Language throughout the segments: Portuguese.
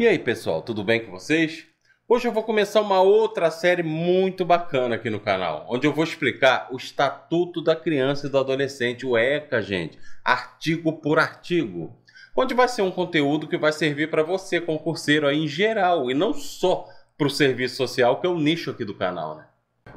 E aí pessoal, tudo bem com vocês? Hoje eu vou começar uma outra série muito bacana aqui no canal, onde eu vou explicar o Estatuto da Criança e do Adolescente, o ECA, gente, artigo por artigo. Onde vai ser um conteúdo que vai servir para você, concurseiro, aí, em geral, e não só para o serviço social, que é o nicho aqui do canal, né?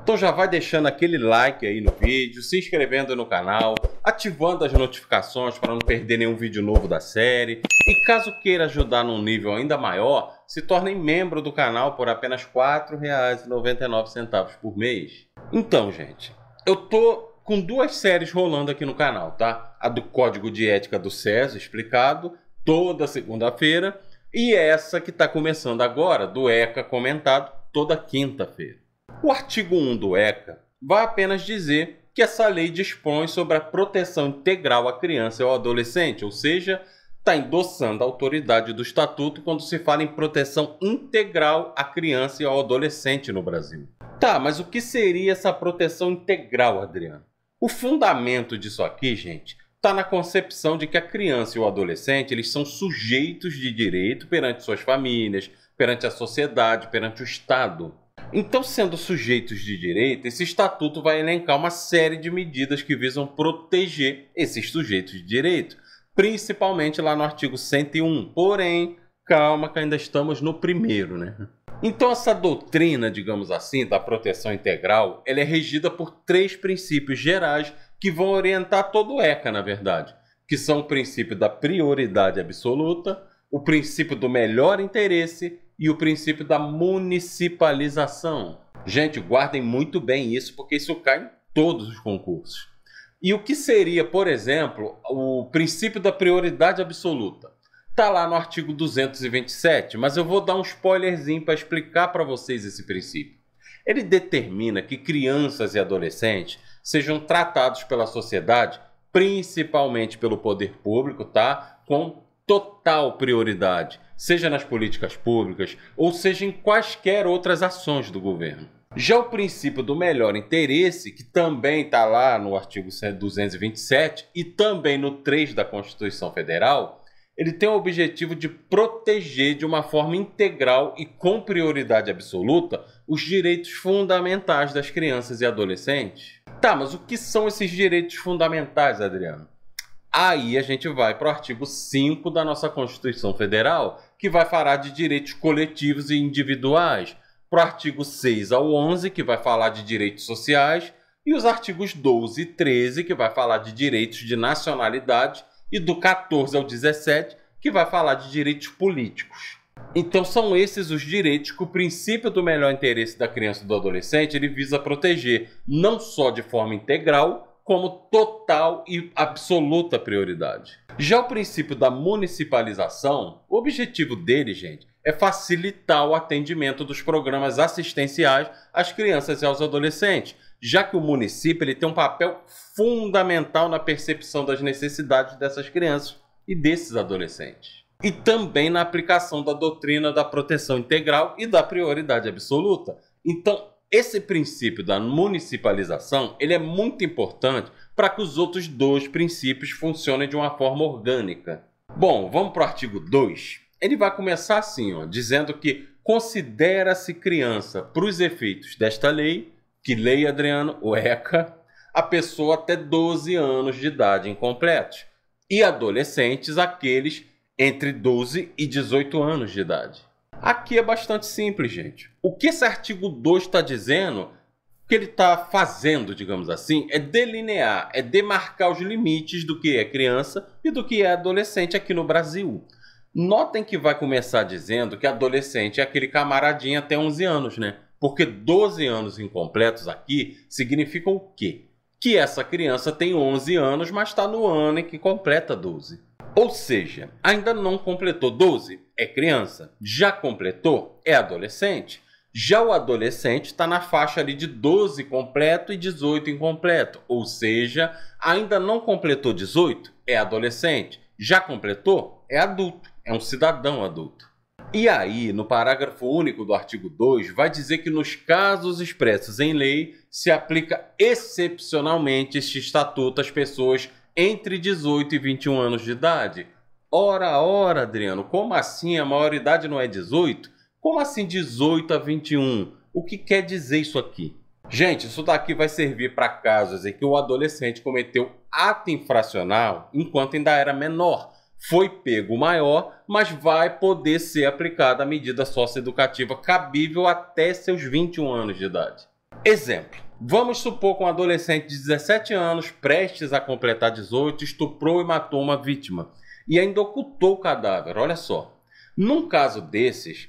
Então já vai deixando aquele like aí no vídeo, se inscrevendo no canal, ativando as notificações para não perder nenhum vídeo novo da série. E caso queira ajudar num nível ainda maior, se torne membro do canal por apenas R$ 4,99 por mês. Então, gente, eu tô com duas séries rolando aqui no canal, tá? A do Código de Ética do César, explicado, toda segunda-feira, e essa que está começando agora, do ECA comentado, toda quinta-feira. O artigo 1 do ECA vai apenas dizer que essa lei dispõe sobre a proteção integral à criança e ao adolescente, ou seja, está endossando a autoridade do estatuto quando se fala em proteção integral à criança e ao adolescente no Brasil. Tá, mas o que seria essa proteção integral, Adriano? O fundamento disso aqui, gente, está na concepção de que a criança e o adolescente eles são sujeitos de direito perante suas famílias, perante a sociedade, perante o Estado. Então, sendo sujeitos de direito, esse estatuto vai elencar uma série de medidas que visam proteger esses sujeitos de direito, principalmente lá no artigo 101. Porém, calma que ainda estamos no primeiro, né? Então essa doutrina, digamos assim, da proteção integral, ela é regida por três princípios gerais que vão orientar todo o ECA, na verdade, que são o princípio da prioridade absoluta, o princípio do melhor interesse e o princípio da municipalização. Gente, guardem muito bem isso, porque isso cai em todos os concursos. E o que seria, por exemplo, o princípio da prioridade absoluta? Tá lá no artigo 227, mas eu vou dar um spoilerzinho para explicar para vocês esse princípio. Ele determina que crianças e adolescentes sejam tratados pela sociedade, principalmente pelo poder público, tá? Com total prioridade seja nas políticas públicas ou seja em quaisquer outras ações do governo. Já o princípio do melhor interesse, que também está lá no artigo 227 e também no 3 da Constituição Federal, ele tem o objetivo de proteger de uma forma integral e com prioridade absoluta os direitos fundamentais das crianças e adolescentes. Tá, mas o que são esses direitos fundamentais, Adriano? Aí a gente vai para o artigo 5 da nossa Constituição Federal, que vai falar de direitos coletivos e individuais, para o artigo 6 ao 11, que vai falar de direitos sociais, e os artigos 12 e 13, que vai falar de direitos de nacionalidade, e do 14 ao 17, que vai falar de direitos políticos. Então são esses os direitos que o princípio do melhor interesse da criança e do adolescente ele visa proteger, não só de forma integral, como total e absoluta prioridade. Já o princípio da municipalização, o objetivo dele, gente, é facilitar o atendimento dos programas assistenciais às crianças e aos adolescentes, já que o município ele tem um papel fundamental na percepção das necessidades dessas crianças e desses adolescentes. E também na aplicação da doutrina da proteção integral e da prioridade absoluta. Então, esse princípio da municipalização ele é muito importante para que os outros dois princípios funcionem de uma forma orgânica. Bom, vamos para o artigo 2. Ele vai começar assim, ó, dizendo que considera-se criança para os efeitos desta lei, que lei, Adriano, o ECA, a pessoa até 12 anos de idade incompletos e adolescentes aqueles entre 12 e 18 anos de idade. Aqui é bastante simples, gente. O que esse artigo 2 está dizendo, o que ele está fazendo, digamos assim, é delinear, é demarcar os limites do que é criança e do que é adolescente aqui no Brasil. Notem que vai começar dizendo que adolescente é aquele camaradinho até 11 anos, né? Porque 12 anos incompletos aqui significa o quê? Que essa criança tem 11 anos, mas está no ano em que completa 12. Ou seja, ainda não completou 12, é criança. Já completou, é adolescente. Já o adolescente está na faixa ali de 12 completo e 18 incompleto, ou seja, ainda não completou 18, é adolescente. Já completou, é adulto, é um cidadão adulto. E aí, no parágrafo único do artigo 2, vai dizer que nos casos expressos em lei se aplica excepcionalmente este estatuto às pessoas entre 18 e 21 anos de idade. Ora, ora, Adriano, como assim a maioridade não é 18? Como assim 18 a 21? O que quer dizer isso aqui? Gente, isso daqui vai servir para casos em que o adolescente cometeu ato infracional enquanto ainda era menor. Foi pego maior, mas vai poder ser aplicada a medida socioeducativa cabível até seus 21 anos de idade. Exemplo: Vamos supor que um adolescente de 17 anos, prestes a completar 18, estuprou e matou uma vítima e ainda ocultou o cadáver. Olha só. Num caso desses,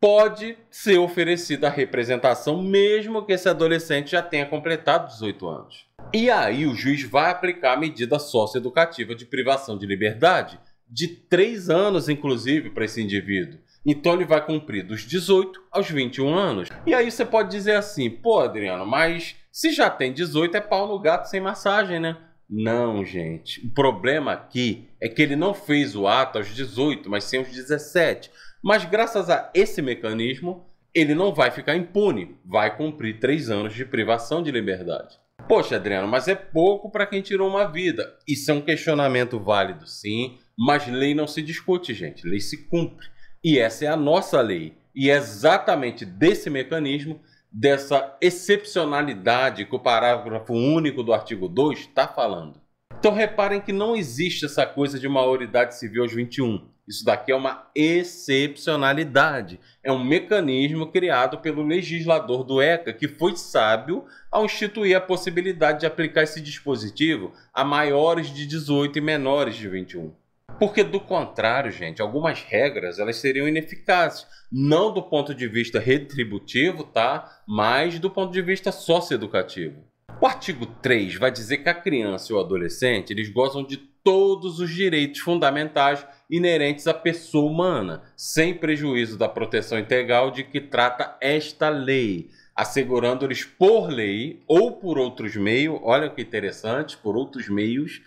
pode ser oferecida a representação, mesmo que esse adolescente já tenha completado 18 anos. E aí o juiz vai aplicar a medida socioeducativa de privação de liberdade, de 3 anos, inclusive, para esse indivíduo. Então ele vai cumprir dos 18 aos 21 anos. E aí você pode dizer assim, pô, Adriano, mas se já tem 18 é pau no gato sem massagem, né? Não, gente. O problema aqui é que ele não fez o ato aos 18, mas sim aos 17. Mas graças a esse mecanismo, ele não vai ficar impune, vai cumprir três anos de privação de liberdade. Poxa, Adriano, mas é pouco para quem tirou uma vida. Isso é um questionamento válido, sim, mas lei não se discute, gente, lei se cumpre. E essa é a nossa lei. E é exatamente desse mecanismo, dessa excepcionalidade que o parágrafo único do artigo 2 está falando. Então reparem que não existe essa coisa de maioridade civil aos 21. Isso daqui é uma excepcionalidade. É um mecanismo criado pelo legislador do ECA, que foi sábio ao instituir a possibilidade de aplicar esse dispositivo a maiores de 18 e menores de 21. Porque do contrário, gente, algumas regras elas seriam ineficazes, não do ponto de vista retributivo, tá? Mas do ponto de vista socioeducativo. O artigo 3 vai dizer que a criança e o adolescente, eles gozam de todos os direitos fundamentais inerentes à pessoa humana, sem prejuízo da proteção integral de que trata esta lei, assegurando-lhes por lei ou por outros meios, olha que interessante, por outros meios,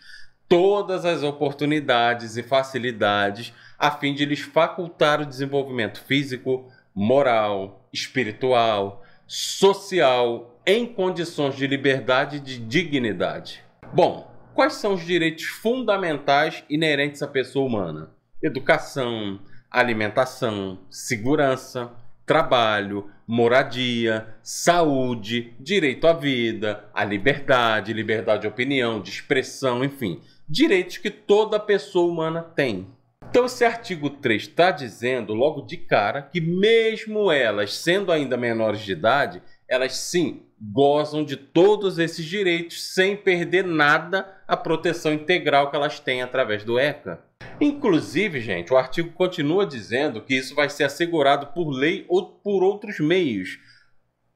todas as oportunidades e facilidades a fim de lhes facultar o desenvolvimento físico, moral, espiritual, social, em condições de liberdade e de dignidade. Bom, quais são os direitos fundamentais inerentes à pessoa humana? Educação, alimentação, segurança, trabalho, moradia, saúde, direito à vida, à liberdade, liberdade de opinião, de expressão, enfim, direitos que toda pessoa humana tem. Então, esse artigo 3 está dizendo logo de cara que, mesmo elas sendo ainda menores de idade, elas sim gozam de todos esses direitos sem perder nada a proteção integral que elas têm através do ECA. Inclusive, gente, o artigo continua dizendo que isso vai ser assegurado por lei ou por outros meios.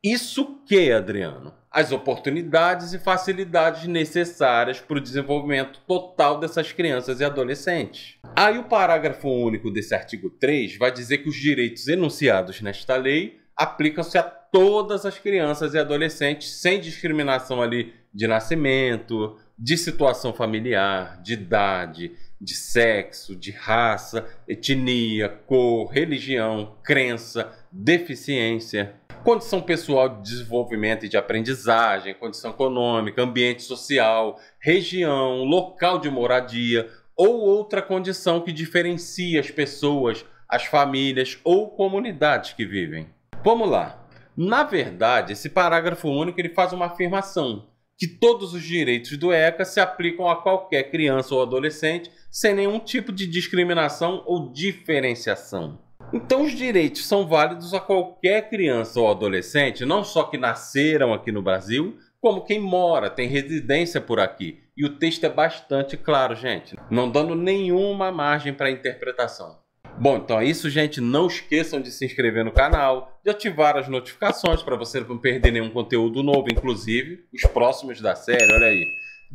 Isso que, Adriano? as oportunidades e facilidades necessárias para o desenvolvimento total dessas crianças e adolescentes. Aí o parágrafo único desse artigo 3 vai dizer que os direitos enunciados nesta lei aplicam-se a todas as crianças e adolescentes sem discriminação ali de nascimento, de situação familiar, de idade, de sexo, de raça, etnia, cor, religião, crença, deficiência, condição pessoal de desenvolvimento e de aprendizagem, condição econômica, ambiente social, região, local de moradia ou outra condição que diferencia as pessoas, as famílias ou comunidades que vivem. Vamos lá. Na verdade, esse parágrafo único ele faz uma afirmação que todos os direitos do ECA se aplicam a qualquer criança ou adolescente sem nenhum tipo de discriminação ou diferenciação. Então, os direitos são válidos a qualquer criança ou adolescente, não só que nasceram aqui no Brasil, como quem mora, tem residência por aqui. E o texto é bastante claro, gente, não dando nenhuma margem para interpretação. Bom, então é isso, gente. Não esqueçam de se inscrever no canal, de ativar as notificações para você não perder nenhum conteúdo novo, inclusive os próximos da série. Olha aí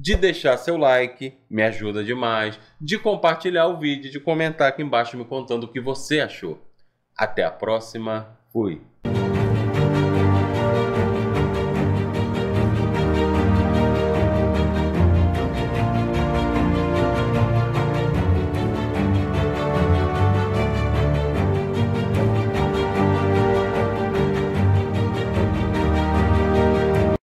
de deixar seu like, me ajuda demais, de compartilhar o vídeo, de comentar aqui embaixo me contando o que você achou. Até a próxima, fui!